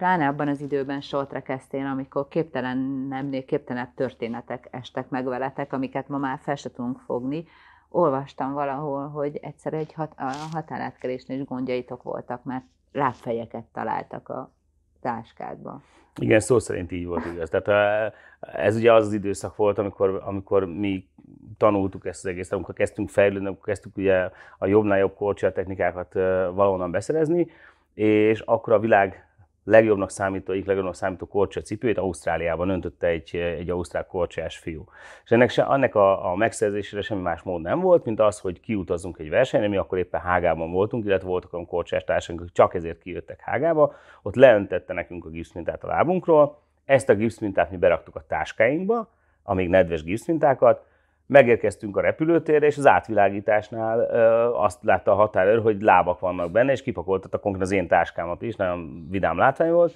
pláne abban az időben sortra kezdtél, amikor képtelen nem képtelenebb történetek estek meg veletek, amiket ma már fel se tudunk fogni. Olvastam valahol, hogy egyszer egy hat, a határátkelésnél is gondjaitok voltak, mert lábfejeket találtak a táskádban Igen, szó szerint így volt igaz. Tehát eh, ez ugye az az időszak volt, amikor, amikor mi tanultuk ezt az egészet, amikor kezdtünk fejlődni, amikor kezdtük ugye a jobbnál jobb technikákat eh, valahonnan beszerezni, és akkor a világ legjobbnak számító, egyik legjobbnak számító korcsa cipőjét Ausztráliában öntötte egy, egy ausztrál korcsás fiú. És ennek, se, annak a, a megszerzésére semmi más mód nem volt, mint az, hogy kiutazzunk egy versenyre, mi akkor éppen Hágában voltunk, illetve voltak olyan korcsás társaink, akik csak ezért kijöttek Hágába, ott leöntette nekünk a gipszmintát a lábunkról, ezt a gipszmintát mi beraktuk a táskáinkba, amíg nedves gipszmintákat, Megérkeztünk a repülőtérre, és az átvilágításnál azt látta a határőr, hogy lábak vannak benne, és kipakoltatta konkrétan az én táskámat is, nagyon vidám látvány volt.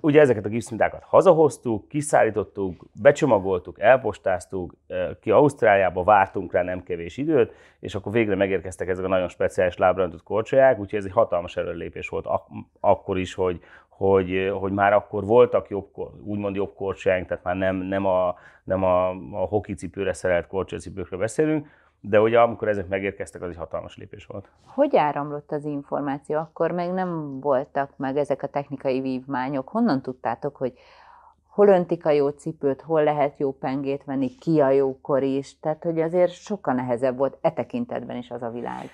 Ugye ezeket a gipszmintákat hazahoztuk, kiszállítottuk, becsomagoltuk, elpostáztuk, ki Ausztráliába vártunk rá nem kevés időt, és akkor végre megérkeztek ezek a nagyon speciális lábrantott korcsolyák, úgyhogy ez egy hatalmas előrelépés volt ak- akkor is, hogy, hogy, eh, hogy már akkor voltak jobb, úgymond jobb korcsáink, tehát már nem, nem, a, nem a, a hokicipőre szerelt korcsőcipőkről beszélünk, de ugye amikor ezek megérkeztek, az egy hatalmas lépés volt. Hogy áramlott az információ? Akkor még nem voltak meg ezek a technikai vívmányok. Honnan tudtátok, hogy hol öntik a jó cipőt, hol lehet jó pengét venni, ki a jókor is? Tehát, hogy azért sokkal nehezebb volt e tekintetben is az a világ.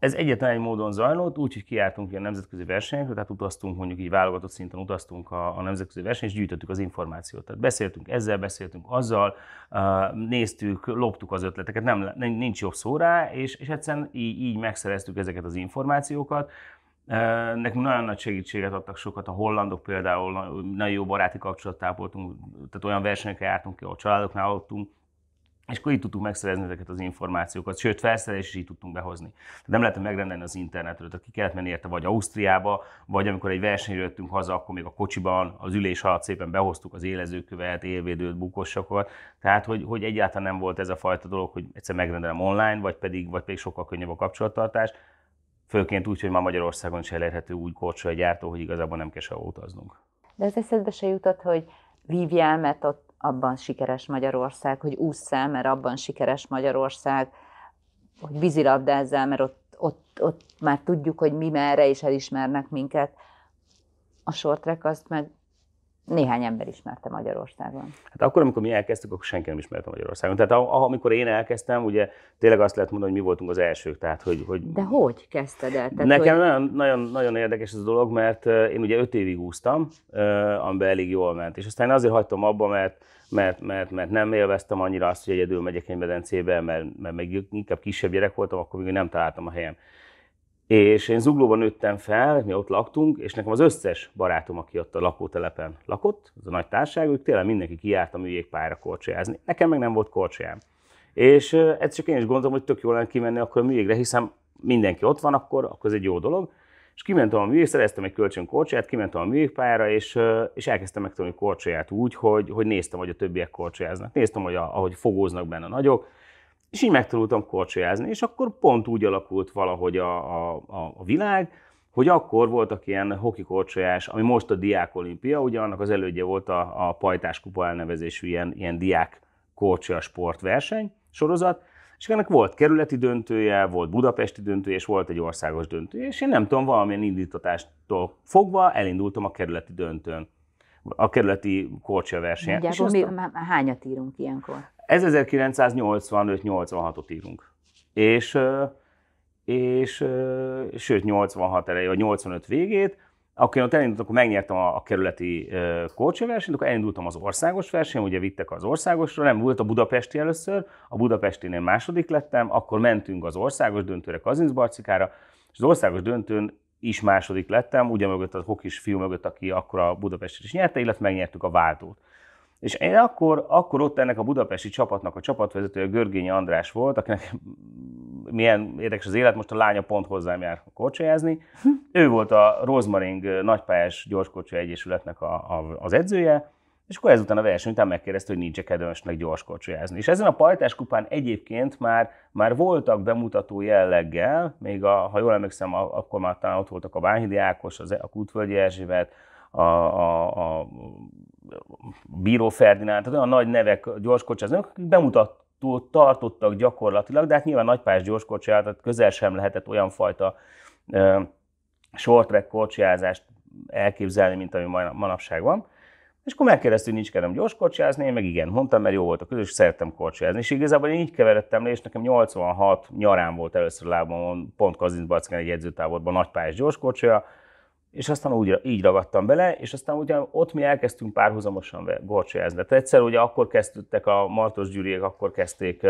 Ez egyetlen egy módon zajlott, úgy, hogy kiártunk ilyen nemzetközi versenyekre, tehát utaztunk, mondjuk így válogatott szinten utaztunk a, a nemzetközi versenyre, és gyűjtöttük az információt. Tehát beszéltünk ezzel, beszéltünk azzal, néztük, loptuk az ötleteket, nem, nincs jobb szó rá, és, és egyszerűen így, így megszereztük ezeket az információkat, Nekünk nagyon nagy segítséget adtak sokat a hollandok például, nagyon jó baráti kapcsolat tápoltunk, tehát olyan versenyekre jártunk ki, ahol családoknál voltunk, és akkor így tudtuk megszerezni ezeket az információkat, sőt, felszerelés is így tudtunk behozni. Tehát nem lehetett megrendelni az internetről, tehát ki kellett menni érte vagy Ausztriába, vagy amikor egy versenyről jöttünk haza, akkor még a kocsiban az ülés alatt szépen behoztuk az élezőkövet, élvédőt, bukossakat. Tehát, hogy, hogy egyáltalán nem volt ez a fajta dolog, hogy egyszer megrendelem online, vagy pedig, vagy pedig sokkal könnyebb a kapcsolattartás. Főként úgy, hogy ma Magyarországon is elérhető úgy korcsolja gyártó, hogy igazából nem kell se utaznunk. De az eszedbe se jutott, hogy vívjál, mert ott abban sikeres Magyarország, hogy el, mert abban sikeres Magyarország, hogy vízilabdázzál, mert ott, ott, ott már tudjuk, hogy mi merre, és elismernek minket. A short track azt meg néhány ember ismerte Magyarországon. Hát akkor, amikor mi elkezdtük, akkor senki nem ismerte Magyarországon. Tehát amikor én elkezdtem, ugye tényleg azt lehet mondani, hogy mi voltunk az elsők. Tehát, hogy, hogy De hogy kezdted el? Tehát, nekem hogy... nagyon, nagyon, nagyon érdekes ez a dolog, mert eh, én ugye öt évig úsztam, eh, amiben elég jól ment. És aztán azért hagytam abba, mert mert, mert, mert nem élveztem annyira azt, hogy egyedül megyek egy medencébe, mert, mert még inkább kisebb gyerek voltam, akkor még nem találtam a helyem. És én Zuglóban nőttem fel, mi ott laktunk, és nekem az összes barátom, aki ott a lakótelepen lakott, az a nagy társaság, ők tényleg mindenki kiárt a műjégpályára korcsolyázni. Nekem meg nem volt korcsolyám. És ez csak én is gondolom, hogy tök jól lenne kimenni akkor a műjégre, hiszen mindenki ott van, akkor, akkor ez egy jó dolog. És kimentem a műjég, szereztem egy kölcsön korcsolyát, kimentem a műjégpályára, és, és elkezdtem megtanulni korcsolyát úgy, hogy, hogy néztem, hogy a többiek korcsolyáznak. Néztem, hogy a, ahogy fogóznak benne a nagyok, és így megtanultam korcsolyázni, és akkor pont úgy alakult valahogy a, a, a világ, hogy akkor voltak ilyen hoki korcsolyás, ami most a diák olimpia, ugye annak az elődje volt a, a pajtás kupa elnevezésű ilyen, ilyen diák korcsolya sportverseny sorozat, és ennek volt kerületi döntője, volt budapesti döntője, és volt egy országos döntője, és én nem tudom, valamilyen indítatástól fogva elindultam a kerületi döntőn a kerületi korcsa versenyen. Mindjárt, mi, a... hányat írunk ilyenkor? Ez 1985-86-ot írunk. És, és sőt 86 elejé, vagy 85 végét, akkor én ott elindultam, akkor megnyertem a, a kerületi versenyt, akkor elindultam az országos versenyt, ugye vittek az országosra, nem volt a budapesti először, a budapestinél második lettem, akkor mentünk az országos döntőre Kazincbarcikára, és az országos döntőn is második lettem, ugye mögött a hokis fiú mögött, aki akkor a Budapestet is nyerte, illetve megnyertük a váltót. És én akkor, akkor ott ennek a budapesti csapatnak a csapatvezetője Görgényi András volt, akinek milyen érdekes az élet, most a lánya pont hozzám jár kocsajázni. Hm. Ő volt a Rozmaring nagypályás gyorskocsi egyesületnek a, a, az edzője, és akkor ezután a verseny után megkérdezte, hogy nincs-e kedvesnek gyors kocsiázni. És ezen a pajtás kupán egyébként már, már voltak bemutató jelleggel, még a, ha jól emlékszem, akkor már talán ott voltak a Bánhidi Ákos, az, a Kútvölgyi Erzsébet, a, a, a Bíró Ferdinánd, tehát olyan nagy nevek gyorskocsáznők, akik bemutatót tartottak gyakorlatilag, de hát nyilván nagypás gyorskocsiját, tehát közel sem lehetett olyan fajta ö, short track kocsiázást elképzelni, mint ami manapság van. És akkor megkérdeztük, nincs kedvem gyors kocsiázni, én meg igen, mondtam, mert jó volt a közös, szerettem kocsiázni. És igazából én így keveredtem le, és nekem 86 nyarán volt először lábamon, pont Kazincbarckán egy edzőtáborban nagypályás gyors kocsia, és aztán úgy, így ragadtam bele, és aztán ugye ott mi elkezdtünk párhuzamosan gorcsolyázni. Tehát egyszer ugye akkor kezdődtek a Martos Gyuriék, akkor kezdték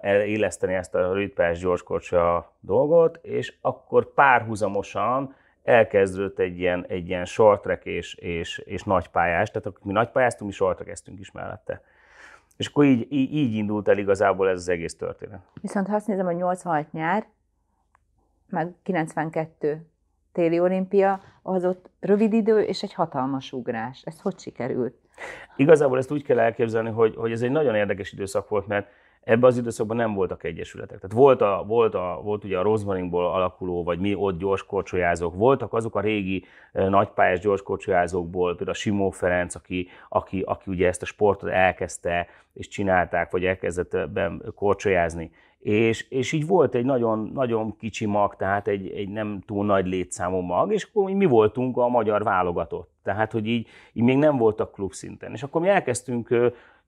eléleszteni ezt a rövidpályás gyorskorcsa dolgot, és akkor párhuzamosan elkezdődött egy ilyen, egy ilyen short track és, és, és nagypályás, tehát akik mi nagypályáztunk, mi short trackeztünk is mellette. És akkor így, így, így indult el igazából ez az egész történet. Viszont ha azt nézem, hogy 86 nyár, meg 92 téli olimpia, az ott rövid idő és egy hatalmas ugrás. Ez hogy sikerült? Igazából ezt úgy kell elképzelni, hogy, hogy ez egy nagyon érdekes időszak volt, mert Ebben az időszakban nem voltak egyesületek. Tehát volt, a, volt, a, volt ugye a Rosmaringból alakuló, vagy mi ott gyorskorcsolyázók, voltak azok a régi e, nagypályás gyorskorcsolyázókból, például a Simó Ferenc, aki, aki, aki ugye ezt a sportot elkezdte, és csinálták, vagy elkezdett korcsolyázni. És, és így volt egy nagyon, nagyon kicsi mag, tehát egy, egy nem túl nagy létszámú mag, és akkor mi voltunk a magyar válogatott. Tehát, hogy így, így még nem voltak klubszinten. És akkor mi elkezdtünk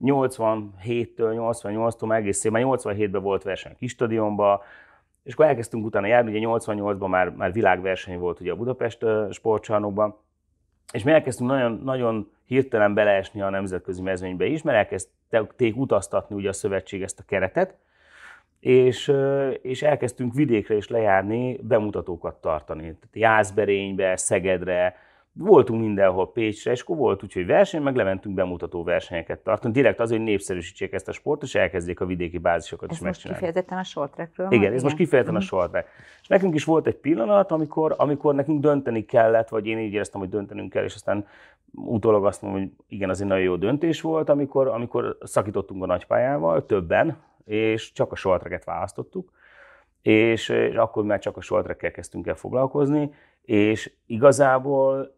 87-től 88-tól egész már 87-ben volt verseny a Kistadionban, és akkor elkezdtünk utána járni, ugye 88-ban már, már világverseny volt ugye a Budapest sportcsarnokban, és mi elkezdtünk nagyon, nagyon hirtelen beleesni a nemzetközi mezőnybe is, mert elkezdték utaztatni ugye a szövetség ezt a keretet, és, és elkezdtünk vidékre is lejárni, bemutatókat tartani. Tehát Jászberénybe, Szegedre, voltunk mindenhol Pécsre, és akkor volt úgy, hogy verseny, meg lementünk bemutató versenyeket tartani. Direkt az, hogy népszerűsítsék ezt a sportot, és elkezdjék a vidéki bázisokat ez is megcsinálni. kifejezetten a shorttrackről? Igen, ez igen. most kifejezetten a mhm. track. És nekünk is volt egy pillanat, amikor, amikor nekünk dönteni kellett, vagy én így éreztem, hogy döntenünk kell, és aztán utólag azt mondom, hogy igen, az egy nagyon jó döntés volt, amikor, amikor szakítottunk a nagypályával, többen, és csak a short választottuk és, és akkor már csak a shortrekkel kezdtünk el foglalkozni, és igazából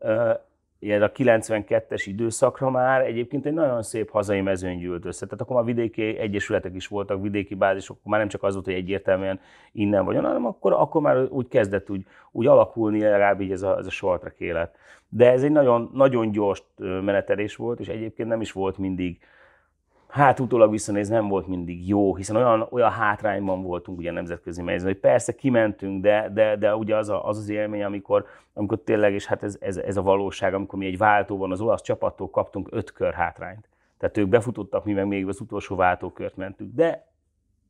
ilyen a 92-es időszakra már egyébként egy nagyon szép hazai mezőny gyűlt össze. Tehát akkor már vidéki egyesületek is voltak, vidéki bázisok, akkor már nem csak az volt, hogy egyértelműen innen vagy onnan, hanem akkor, akkor már úgy kezdett úgy, úgy alakulni legalább így ez a, ez a short élet. De ez egy nagyon, nagyon gyors menetelés volt, és egyébként nem is volt mindig hát utólag visszanéz, nem volt mindig jó, hiszen olyan, olyan hátrányban voltunk ugye a nemzetközi mezőn, hogy persze kimentünk, de, de, de ugye az, a, az az élmény, amikor, amikor tényleg, és hát ez, ez, ez a valóság, amikor mi egy váltóban az olasz csapattól kaptunk öt kör hátrányt. Tehát ők befutottak, mi meg még az utolsó váltókört mentük. De,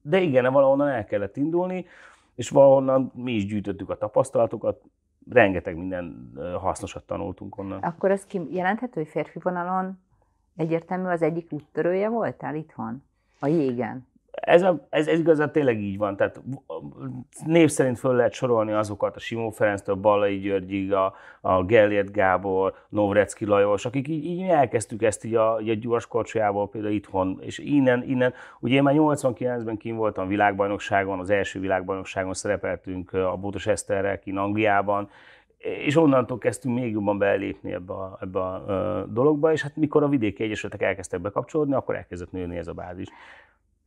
de igen, valahonnan el kellett indulni, és valahonnan mi is gyűjtöttük a tapasztalatokat, rengeteg minden hasznosat tanultunk onnan. Akkor ez jelenthető, hogy férfi vonalon Egyértelmű az egyik úttörője voltál itthon? A jégen? Ez, a, ez, ez igazán tényleg így van. Tehát név szerint föl lehet sorolni azokat, a Simó Ferenctől, Ballai Györgyig, a, a Gellért Gábor, Novrecki Lajos, akik így, így elkezdtük ezt így a, így a gyors korcsolyából például itthon, és innen, innen, ugye én már 89-ben kint voltam világbajnokságon, az első világbajnokságon szerepeltünk a Bótos Eszterrel, kint Angliában, és onnantól kezdtünk még jobban belépni ebbe a, ebbe a dologba, és hát mikor a vidéki egyesületek elkezdtek bekapcsolódni, akkor elkezdett nőni ez a bázis.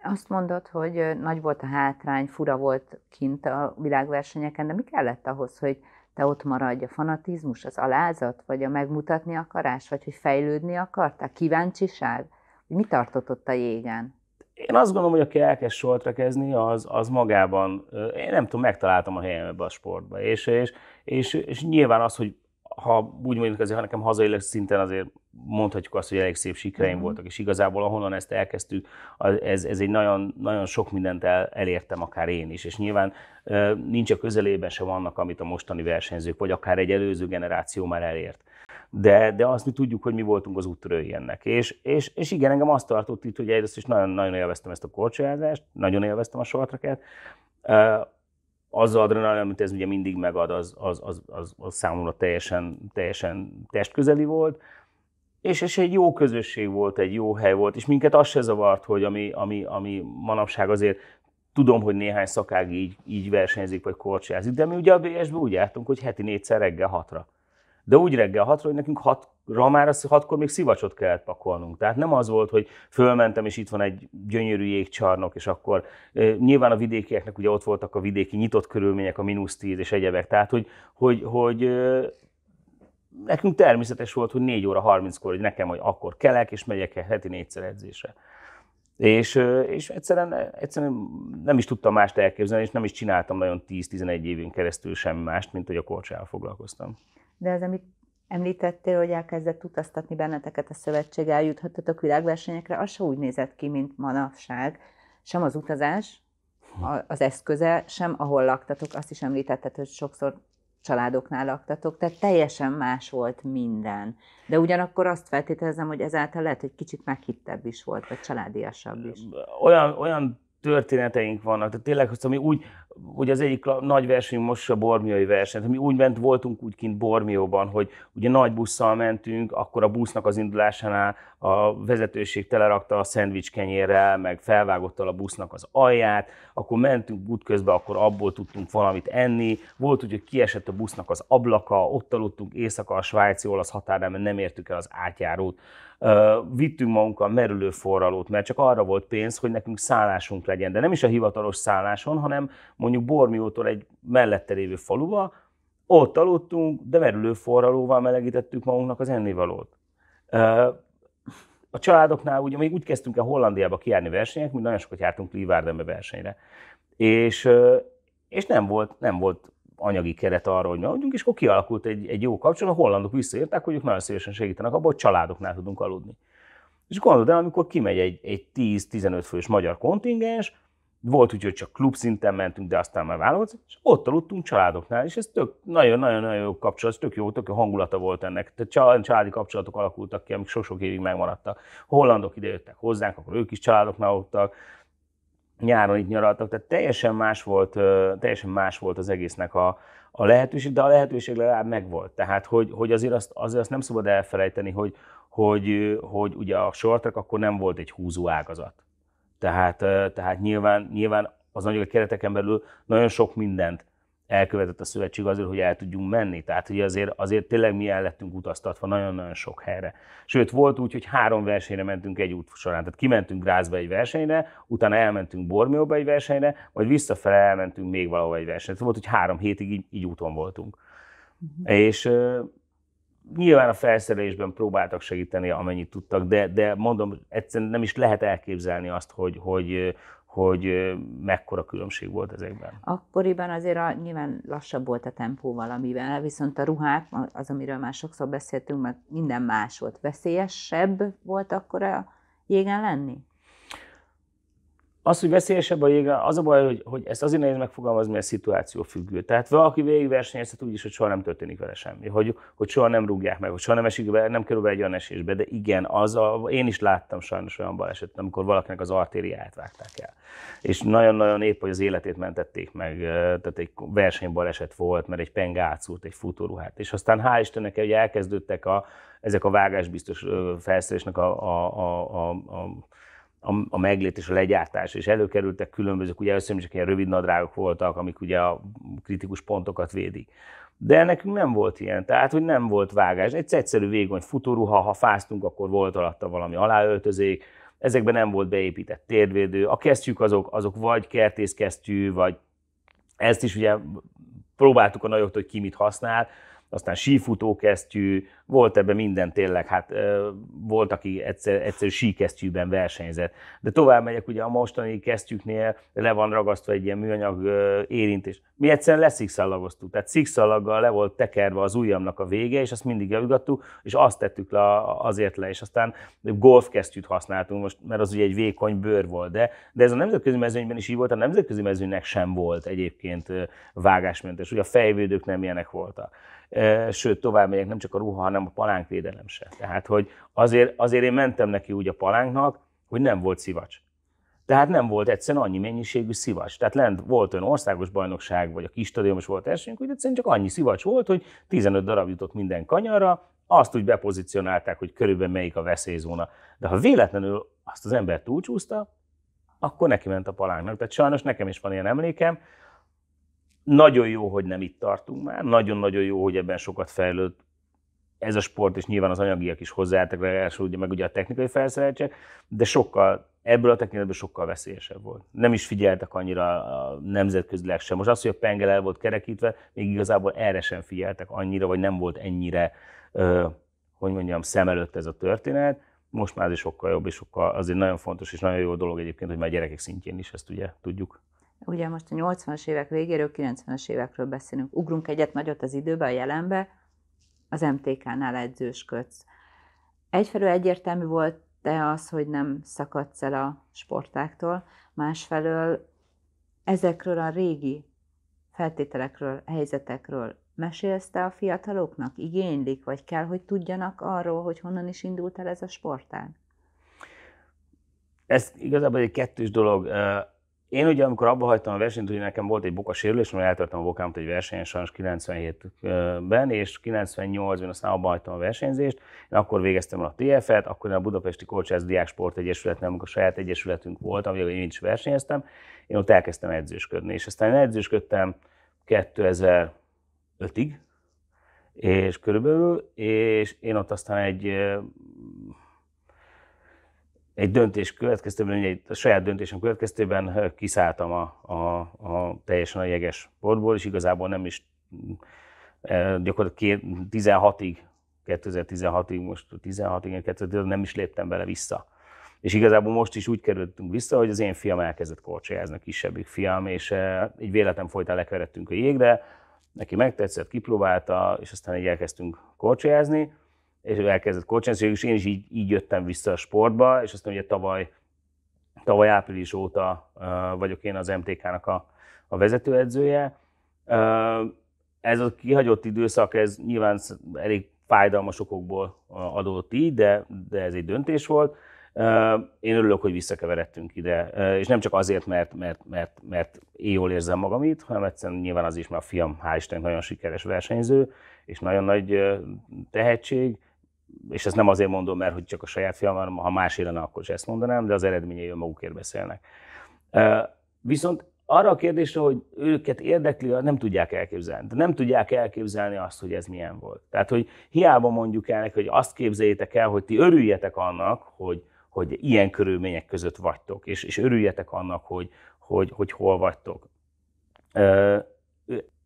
Azt mondod, hogy nagy volt a hátrány, fura volt kint a világversenyeken, de mi kellett ahhoz, hogy te ott maradj a fanatizmus, az alázat, vagy a megmutatni akarás, vagy hogy fejlődni akartál, kíváncsiság? Mi tartott ott a jégen? Én azt gondolom, hogy aki elkezd kezni, az, az magában, én nem tudom, megtaláltam a helyem ebbe a sportba. És, és, és, és nyilván az, hogy ha úgy mondjuk azért, ha nekem hazailag szinten azért mondhatjuk azt, hogy elég szép sikreim mm-hmm. voltak, és igazából ahonnan ezt elkezdtük, ez, ez egy nagyon, nagyon sok mindent el, elértem akár én is, és nyilván nincs a közelében sem annak, amit a mostani versenyzők, vagy akár egy előző generáció már elért de, de azt mi tudjuk, hogy mi voltunk az úttörői ennek. És, és, és igen, engem azt tartott itt, hogy egyrészt is nagyon, nagyon élveztem ezt a korcsolyázást, nagyon élveztem a sortraket. az adrenalin, amit ez ugye mindig megad, az, az, az, az, az számomra teljesen, teljesen testközeli volt, és, és egy jó közösség volt, egy jó hely volt, és minket az se zavart, hogy ami, ami, ami manapság azért tudom, hogy néhány szakág így, így versenyzik, vagy korcsázik, de mi ugye a bs ben úgy jártunk, hogy heti négyszer reggel hatra de úgy reggel hatra, hogy nekünk hat már az hatkor még szivacsot kellett pakolnunk. Tehát nem az volt, hogy fölmentem, és itt van egy gyönyörű jégcsarnok, és akkor e, nyilván a vidékieknek ugye ott voltak a vidéki nyitott körülmények, a mínusz tíz és egyebek. Tehát, hogy, hogy, hogy e, nekünk természetes volt, hogy 4 óra 30-kor, hogy nekem, hogy akkor kelek, és megyek el heti négyszer edzésre. És, és egyszerűen, egyszerűen nem is tudtam mást elképzelni, és nem is csináltam nagyon 10-11 évén keresztül semmi mást, mint hogy a korcsával foglalkoztam. De az amit említettél, hogy elkezdett utaztatni benneteket a szövetség, eljuthattatok világversenyekre, az se úgy nézett ki, mint manapság. Sem az utazás, hm. az eszköze, sem ahol laktatok, azt is említetted, hogy sokszor családoknál laktatok, tehát teljesen más volt minden. De ugyanakkor azt feltételezem, hogy ezáltal lehet, hogy kicsit meghittebb is volt, vagy családiasabb is. Olyan, olyan történeteink vannak, tehát tényleg, hogy szóval úgy, ugye az egyik nagy versenyünk most a bormiói verseny. Mi úgy ment, voltunk úgy kint Bormióban, hogy ugye nagy busszal mentünk, akkor a busznak az indulásánál a vezetőség telerakta a szendvics kenyérrel, meg felvágotta a busznak az alját, akkor mentünk útközben, akkor abból tudtunk valamit enni. Volt úgy, hogy kiesett a busznak az ablaka, ott aludtunk éjszaka a svájci olasz határán, mert nem értük el az átjárót. Vittünk magunkkal merülő forralót, mert csak arra volt pénz, hogy nekünk szállásunk legyen, de nem is a hivatalos szálláson, hanem mondjuk mondjuk Bormiótól egy mellette lévő faluba, ott aludtunk, de merülő forralóval melegítettük magunknak az ennivalót. A családoknál ugye még úgy kezdtünk el Hollandiába kiárni versenyek, mi nagyon sokat jártunk Leeuwardenbe versenyre. És, és nem, volt, nem volt anyagi keret arra, hogy mondjuk és akkor kialakult egy, egy jó kapcsolat. A hollandok visszaírták, hogy ők nagyon szívesen segítenek abban, hogy családoknál tudunk aludni. És gondolod el, amikor kimegy egy, egy 10-15 fős magyar kontingens, volt úgy, hogy csak klub szinten mentünk, de aztán már válogat, és ott aludtunk családoknál, és ez tök, nagyon-nagyon-nagyon jó kapcsolat, tök jó, tök jó hangulata volt ennek. Tehát családi kapcsolatok alakultak ki, amik sok-sok évig megmaradtak. A hollandok jöttek hozzánk, akkor ők is családoknál aludtak, nyáron itt nyaraltak, tehát teljesen más volt, teljesen más volt az egésznek a, a lehetőség, de a lehetőség legalább megvolt. Tehát, hogy, hogy azért, azt, azért azt nem szabad elfelejteni, hogy, hogy, hogy ugye a sortrak akkor nem volt egy húzó ágazat tehát, tehát nyilván, nyilván az nagyon kereteken belül nagyon sok mindent elkövetett a szövetség azért, hogy el tudjunk menni. Tehát, hogy azért, azért tényleg mi el lettünk utaztatva nagyon-nagyon sok helyre. Sőt, volt úgy, hogy három versenyre mentünk egy út során. Tehát kimentünk Grázba egy versenyre, utána elmentünk Bormióba egy versenyre, majd visszafele elmentünk még valahova egy versenyre. Tehát volt, hogy három hétig így, így úton voltunk. Uh-huh. És, Nyilván a felszerelésben próbáltak segíteni, amennyit tudtak, de, de mondom, egyszerűen nem is lehet elképzelni azt, hogy, hogy, hogy mekkora különbség volt ezekben. Akkoriban azért a, nyilván lassabb volt a tempó valamivel, viszont a ruhák, az, amiről már sokszor beszéltünk, mert minden más volt. Veszélyesebb volt akkor a jégen lenni? Az, hogy veszélyesebb a jég, az a baj, hogy, hogy ezt azért nehéz megfogalmazni, mert szituáció függő. Tehát valaki végigversenyezhet úgy is, hogy soha nem történik vele semmi, hogy, hogy soha nem rúgják meg, hogy soha nem esik be, nem kerül be egy olyan esésbe, de igen, az a, én is láttam sajnos olyan balesetet, amikor valakinek az artériáját vágták el. És nagyon-nagyon épp, hogy az életét mentették meg, tehát egy versenybaleset volt, mert egy peng átszúrt egy futóruhát. És aztán hál' Istennek, hogy elkezdődtek a, ezek a vágásbiztos felszerelésnek a, a, a, a, a a, a meglét és a legyártás, és előkerültek különböző, ugye először is ilyen rövid nadrágok voltak, amik ugye a kritikus pontokat védik. De nekünk nem volt ilyen, tehát hogy nem volt vágás. Egy egyszerű vékony futóruha, ha fáztunk, akkor volt alatta valami aláöltözék, ezekben nem volt beépített térvédő. A kesztyűk azok, azok vagy kertészkesztyű, vagy ezt is ugye próbáltuk a nagyoktól, hogy ki mit használ, aztán sífutókesztyű, volt ebben minden tényleg, hát volt, aki egyszer, egyszerű síkesztyűben versenyzett. De tovább megyek, ugye a mostani kesztyűknél le van ragasztva egy ilyen műanyag érintés. Mi egyszerűen leszikszallagoztuk, tehát szikszallaggal le volt tekerve az ujjamnak a vége, és azt mindig javítottuk, és azt tettük le azért le, és aztán golfkesztyűt használtunk most, mert az ugye egy vékony bőr volt, de, de ez a nemzetközi mezőnyben is így volt, a nemzetközi mezőnynek sem volt egyébként vágásmentes, ugye a fejvédők nem ilyenek voltak sőt tovább megyek, nem csak a ruha, hanem a palánkvédelem se. Tehát, hogy azért, azért én mentem neki úgy a palánknak, hogy nem volt szivacs. Tehát nem volt egyszerűen annyi mennyiségű szivacs. Tehát lent volt olyan országos bajnokság, vagy a kis stadionos volt esünk, hogy egyszerűen csak annyi szivacs volt, hogy 15 darab jutott minden kanyarra, azt úgy bepozicionálták, hogy körülbelül melyik a veszélyzóna. De ha véletlenül azt az ember túlcsúszta, akkor neki ment a palánknak. Tehát sajnos nekem is van ilyen emlékem, nagyon jó, hogy nem itt tartunk már, nagyon-nagyon jó, hogy ebben sokat fejlődött ez a sport, és nyilván az anyagiak is hozzáálltak, ugye meg ugye a technikai felszereltség, de sokkal, ebből a tekintetből sokkal veszélyesebb volt. Nem is figyeltek annyira a nemzetközileg sem. Most az, hogy a pengel el volt kerekítve, még igazából erre sem figyeltek annyira, vagy nem volt ennyire, hogy mondjam, szem előtt ez a történet. Most már azért sokkal jobb, és sokkal, azért nagyon fontos, és nagyon jó dolog egyébként, hogy már a gyerekek szintjén is ezt ugye tudjuk ugye most a 80-as évek végéről, 90-es évekről beszélünk. Ugrunk egyet nagyot az időbe, a jelenbe, az MTK-nál edzősködsz. Egyfelől egyértelmű volt de az, hogy nem szakadsz el a sportáktól, másfelől ezekről a régi feltételekről, helyzetekről mesélsz te a fiataloknak? Igénylik, vagy kell, hogy tudjanak arról, hogy honnan is indult el ez a sportág? Ez igazából egy kettős dolog. Én ugye, amikor abba hagytam a versenyt, ugye nekem volt egy sérülés, mert eltörtem a bokámat egy versenyen, sajnos 97-ben, és 98 ben aztán abba hagytam a versenyzést. Én akkor végeztem el a TF-et, akkor én a Budapesti Kolcsász Diák Sport Egyesületnél, amikor a saját egyesületünk volt, amivel én is versenyeztem, én ott elkezdtem edzősködni. És aztán én edzősködtem 2005-ig, és körülbelül, és én ott aztán egy egy döntés következtében, egy a saját döntésem következtében kiszálltam a, a, a teljesen a jeges sportból, és igazából nem is gyakorlatilag 16-ig, 2016-ig, most 16-ig, 2016 nem is léptem bele vissza. És igazából most is úgy kerültünk vissza, hogy az én fiam elkezdett korcsolyázni, a kisebbik fiam, és egy véletlen folytán lekeveredtünk a jégre, neki megtetszett, kipróbálta, és aztán így elkezdtünk korcsolyázni és ő elkezdett kocsinni, és én is így, így jöttem vissza a sportba, és aztán ugye tavaly, tavaly április óta vagyok én az MTK-nak a, a vezetőedzője. Ez a kihagyott időszak, ez nyilván elég fájdalmas okokból adódott így, de, de ez egy döntés volt. Én örülök, hogy visszakeveredtünk ide, és nem csak azért, mert, mert, mert, mert én jól érzem magam itt, hanem egyszerűen nyilván az is, mert a fiam, hál' Isten, nagyon sikeres versenyző, és nagyon nagy tehetség, és ezt nem azért mondom, mert hogy csak a saját fiam van, ha más élene, akkor is ezt mondanám, de az eredményei magukért beszélnek. Viszont arra a kérdésre, hogy őket érdekli, nem tudják elképzelni. De nem tudják elképzelni azt, hogy ez milyen volt. Tehát, hogy hiába mondjuk el neki, hogy azt képzeljétek el, hogy ti örüljetek annak, hogy, hogy ilyen körülmények között vagytok, és, és örüljetek annak, hogy, hogy, hogy hol vagytok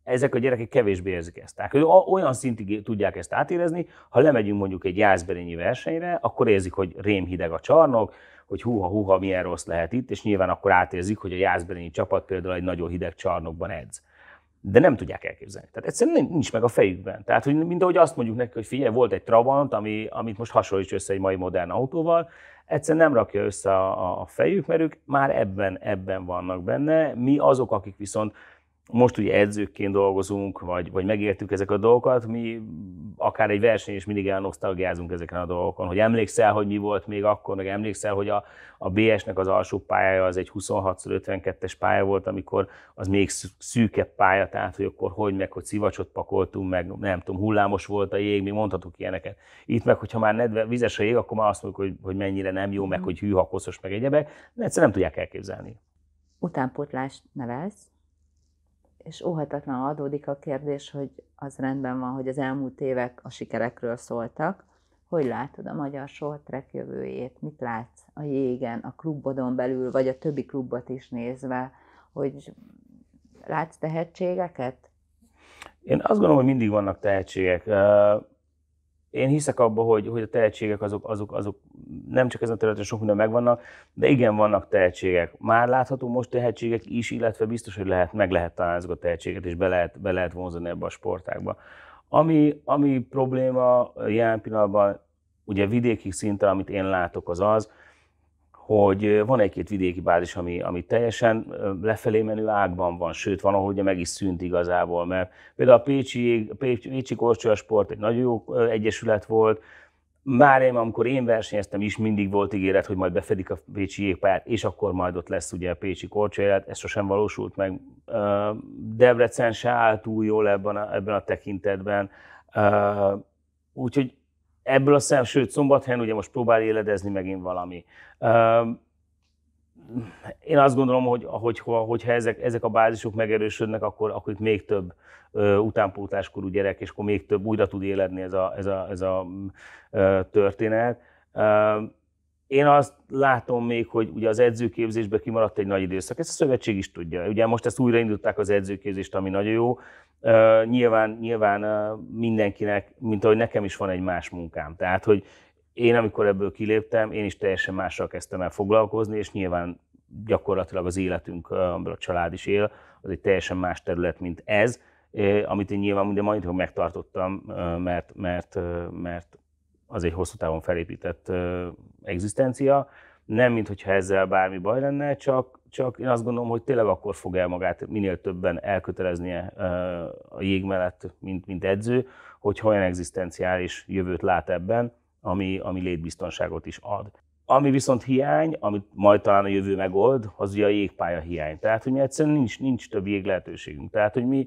ezek a gyerekek kevésbé érzik ezt. Tehát olyan szintig tudják ezt átérezni, ha lemegyünk mondjuk egy jászberényi versenyre, akkor érzik, hogy rémhideg a csarnok, hogy húha, húha, milyen rossz lehet itt, és nyilván akkor átérzik, hogy a jászberényi csapat például egy nagyon hideg csarnokban edz. De nem tudják elképzelni. Tehát egyszerűen nincs meg a fejükben. Tehát, hogy mint ahogy azt mondjuk neki, hogy figyelj, volt egy Trabant, ami, amit most hasonlíts össze egy mai modern autóval, egyszerűen nem rakja össze a, a fejük, mert ők már ebben, ebben vannak benne. Mi azok, akik viszont most ugye edzőkként dolgozunk, vagy, vagy megértük ezek a dolgokat, mi akár egy verseny is mindig elnosztalgiázunk ezeken a dolgokon, hogy emlékszel, hogy mi volt még akkor, meg emlékszel, hogy a, a BS-nek az alsó pályája az egy 26x52-es pálya volt, amikor az még szűkebb pálya, tehát hogy akkor hogy, meg hogy szivacsot pakoltunk, meg nem tudom, hullámos volt a jég, mi mondhatunk ilyeneket. Itt meg, hogyha már nedve, vizes a jég, akkor már azt mondjuk, hogy, hogy mennyire nem jó, meg mhm. hogy hűha, koszos, meg egyebek, de egyszerűen nem tudják elképzelni. Utánpótlást nevelsz? és óhatatlan adódik a kérdés, hogy az rendben van, hogy az elmúlt évek a sikerekről szóltak. Hogy látod a magyar track jövőjét? Mit látsz a jégen, a klubodon belül, vagy a többi klubot is nézve, hogy látsz tehetségeket? Én azt gondolom, hogy mindig vannak tehetségek én hiszek abba, hogy, hogy a tehetségek azok, azok, azok nem csak ezen a területen sok minden megvannak, de igen, vannak tehetségek. Már látható most tehetségek is, illetve biztos, hogy lehet, meg lehet találni ezeket a tehetséget, és be lehet, be lehet vonzani ebbe a sportákba. Ami, ami probléma jelen pillanatban, ugye vidéki szinten, amit én látok, az az, hogy van egy-két vidéki bázis, ami, ami teljesen lefelé menő ágban van, sőt van, ahol meg is szűnt igazából, mert például a Pécsi, Pécsi, Pécsi Korcsolya Sport egy nagyon jó egyesület volt, már én, amikor én versenyeztem is, mindig volt ígéret, hogy majd befedik a Pécsi jégpályát, és akkor majd ott lesz ugye a Pécsi korcsolyát, ez sosem valósult meg. Debrecen se áll túl jól ebben a, ebben a tekintetben, úgyhogy ebből a szem, sőt, szombathelyen ugye most próbál éledezni megint valami. Én azt gondolom, hogy hogyha, hogyha ezek, ezek a bázisok megerősödnek, akkor, akkor itt még több utánpótláskorú gyerek, és akkor még több újra tud éledni ez a, ez a, ez a történet. Én azt látom még, hogy ugye az edzőképzésben kimaradt egy nagy időszak. Ezt a szövetség is tudja. Ugye most ezt újraindulták az edzőképzést, ami nagyon jó, Uh, nyilván, nyilván uh, mindenkinek, mint ahogy nekem is van egy más munkám. Tehát, hogy én amikor ebből kiléptem, én is teljesen mással kezdtem el foglalkozni, és nyilván gyakorlatilag az életünk, amiből a család is él, az egy teljesen más terület, mint ez, amit én nyilván minden mai hogy megtartottam, mert, mert, mert az egy hosszú távon felépített egzisztencia, nem mintha ezzel bármi baj lenne, csak, csak én azt gondolom, hogy tényleg akkor fog el magát minél többen elköteleznie a jég mellett, mint, mint edző, hogyha olyan egzisztenciális jövőt lát ebben, ami, ami létbiztonságot is ad. Ami viszont hiány, amit majd talán a jövő megold, az ugye a jégpálya hiány. Tehát, hogy mi egyszerűen nincs, nincs több jég lehetőségünk. Tehát, hogy mi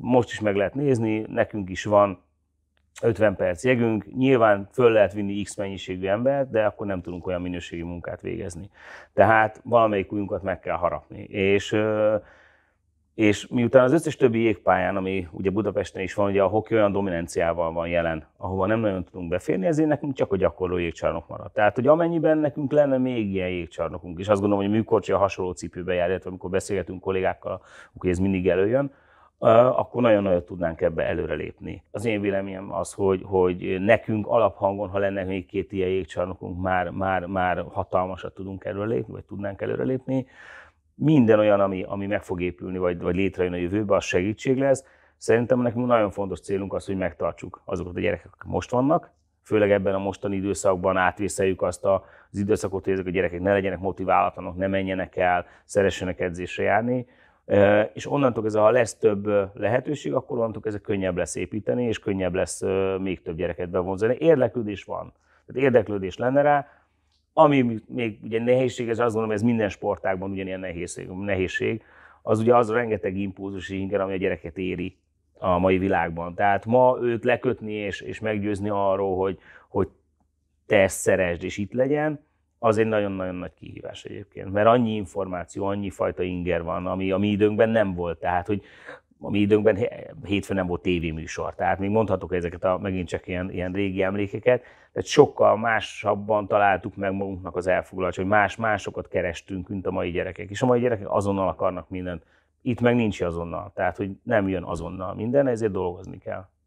most is meg lehet nézni, nekünk is van 50 perc jegünk, nyilván föl lehet vinni X mennyiségű embert, de akkor nem tudunk olyan minőségi munkát végezni. Tehát valamelyik újunkat meg kell harapni. És, és miután az összes többi jégpályán, ami ugye Budapesten is van, ugye a hoki olyan dominanciával van jelen, ahova nem nagyon tudunk beférni, ezért nekünk csak a gyakorló jégcsarnok marad. Tehát, hogy amennyiben nekünk lenne még ilyen jégcsarnokunk, és azt gondolom, hogy a műkorcsi a hasonló cipőbe jár, illetve amikor beszélgetünk kollégákkal, akkor ez mindig előjön, akkor nagyon nagyot tudnánk ebbe előrelépni. Az én véleményem az, hogy, hogy nekünk alaphangon, ha lenne még két ilyen jégcsarnokunk, már, már, már hatalmasat tudunk előrelépni, vagy tudnánk előrelépni. Minden olyan, ami, ami meg fog épülni, vagy, vagy létrejön a jövőben, az segítség lesz. Szerintem nekünk nagyon fontos célunk az, hogy megtartsuk azokat a gyerekek, akik most vannak, főleg ebben a mostani időszakban átvészeljük azt az időszakot, hogy ezek a gyerekek ne legyenek motiválatlanok, ne menjenek el, szeressenek edzésre járni és onnantól ez a lesz több lehetőség, akkor onnantól ez könnyebb lesz építeni, és könnyebb lesz még több gyereket bevonzani. Érdeklődés van, tehát érdeklődés lenne rá, ami még ugye nehézség, ez azt gondolom, ez minden sportágban ugyanilyen nehézség, nehézség az ugye az a rengeteg impulzus inger, ami a gyereket éri a mai világban. Tehát ma őt lekötni és, és meggyőzni arról, hogy, hogy te ezt szeresd és itt legyen, az egy nagyon-nagyon nagy kihívás egyébként, mert annyi információ, annyi fajta inger van, ami a mi időnkben nem volt. Tehát, hogy a mi időnkben hétfőn nem volt tévéműsor, tehát még mondhatok ezeket a megint csak ilyen, ilyen régi emlékeket, tehát sokkal másabban találtuk meg magunknak az elfoglalást, hogy más-másokat kerestünk, mint a mai gyerekek. És a mai gyerekek azonnal akarnak mindent. Itt meg nincs azonnal, tehát hogy nem jön azonnal minden, ezért dolgozni kell.